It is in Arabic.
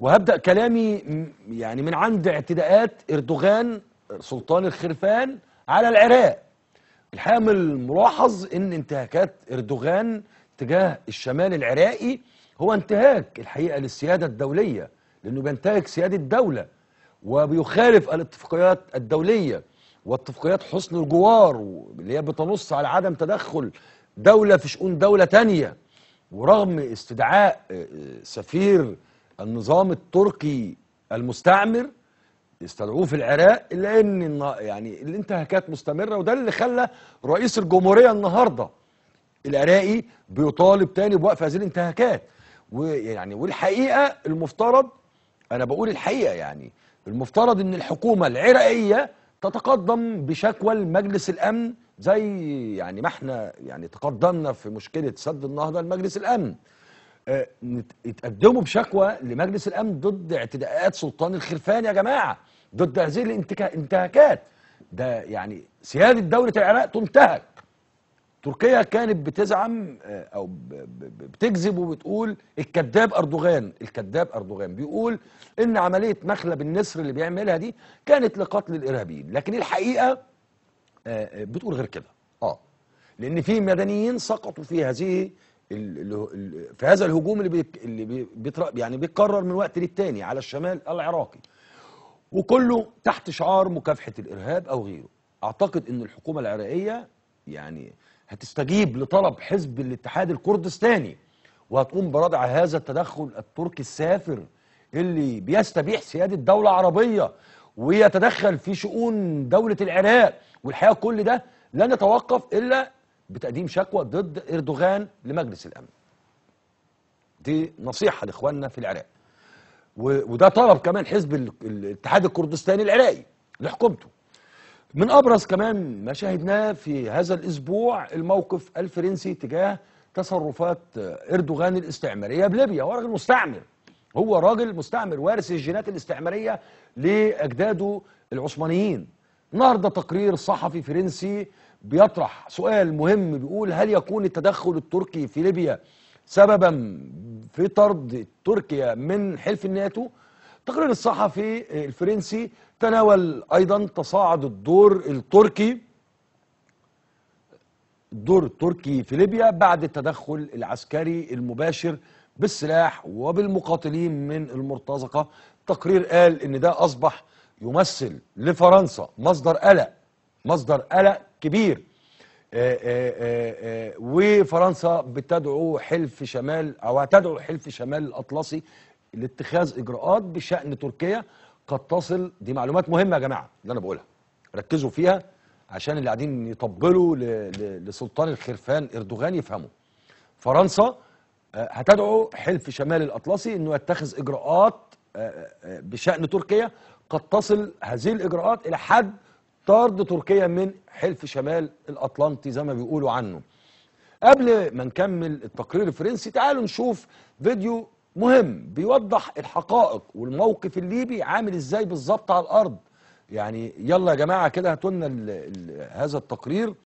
وهبدأ كلامي يعني من عند اعتداءات إردوغان سلطان الخرفان على العراق الحقيقة من الملاحظ أن انتهاكات إردوغان تجاه الشمال العراقي هو انتهاك الحقيقة للسيادة الدولية لأنه بينتهك سيادة الدولة وبيخالف الاتفاقيات الدولية واتفاقيات حسن الجوار اللي هي بتنص على عدم تدخل دولة في شؤون دولة تانية ورغم استدعاء آه، سفير النظام التركي المستعمر استدعوه في العراق لان يعني الانتهاكات مستمره وده اللي خلى رئيس الجمهوريه النهارده العراقي بيطالب تاني بوقف هذه الانتهاكات ويعني والحقيقه المفترض انا بقول الحقيقه يعني المفترض ان الحكومه العراقيه تتقدم بشكوى لمجلس الامن زي يعني ما احنا يعني تقدمنا في مشكله سد النهضه لمجلس الامن آه، يتقدموا بشكوى لمجلس الامن ضد اعتداءات سلطان الخرفان يا جماعه ضد هذه الانتهاكات ده يعني سياده دوله العراق تنتهك تركيا كانت بتزعم آه، او بتكذب وبتقول الكذاب اردوغان الكذاب اردوغان بيقول ان عمليه مخلب النسر اللي بيعملها دي كانت لقتل الارهابيين لكن الحقيقه آه، بتقول غير كده اه لان في مدنيين سقطوا في هذه في هذا الهجوم اللي اللي بي يعني بيتكرر من وقت للتاني على الشمال العراقي وكله تحت شعار مكافحه الارهاب او غيره اعتقد ان الحكومه العراقيه يعني هتستجيب لطلب حزب الاتحاد الكردستاني وهتقوم بردع هذا التدخل التركي السافر اللي بيستبيح سياده دوله عربيه ويتدخل في شؤون دوله العراق والحقيقه كل ده لن يتوقف الا بتقديم شكوى ضد اردوغان لمجلس الامن دي نصيحه لاخواننا في العراق وده طلب كمان حزب الاتحاد الكردستاني العراقي لحكومته من ابرز كمان ما شاهدناه في هذا الاسبوع الموقف الفرنسي تجاه تصرفات اردوغان الاستعماريه بليبيا هو راجل مستعمر هو راجل مستعمر وارث الجينات الاستعماريه لاجداده العثمانيين النهارده تقرير صحفي فرنسي بيطرح سؤال مهم بيقول هل يكون التدخل التركي في ليبيا سببا في طرد تركيا من حلف الناتو التقرير الصحفي الفرنسي تناول ايضا تصاعد الدور التركي الدور التركي في ليبيا بعد التدخل العسكري المباشر بالسلاح وبالمقاتلين من المرتزقه التقرير قال ان ده اصبح يمثل لفرنسا مصدر قلق مصدر قلق كبير آه، آه، آه، وفرنسا بتدعو حلف شمال او هتدعو حلف شمال الاطلسي لاتخاذ اجراءات بشان تركيا قد تصل دي معلومات مهمه يا جماعه اللي انا بقولها ركزوا فيها عشان اللي قاعدين يطبلوا لسلطان الخرفان اردوغان يفهموا فرنسا هتدعو حلف شمال الاطلسي انه يتخذ اجراءات بشان تركيا قد تصل هذه الاجراءات الى حد طرد تركيا من حلف شمال الأطلنطي زي ما بيقولوا عنه قبل ما نكمل التقرير الفرنسي تعالوا نشوف فيديو مهم بيوضح الحقائق والموقف الليبي عامل ازاي بالظبط على الأرض يعني يلا يا جماعة كده هاتوا لنا هذا التقرير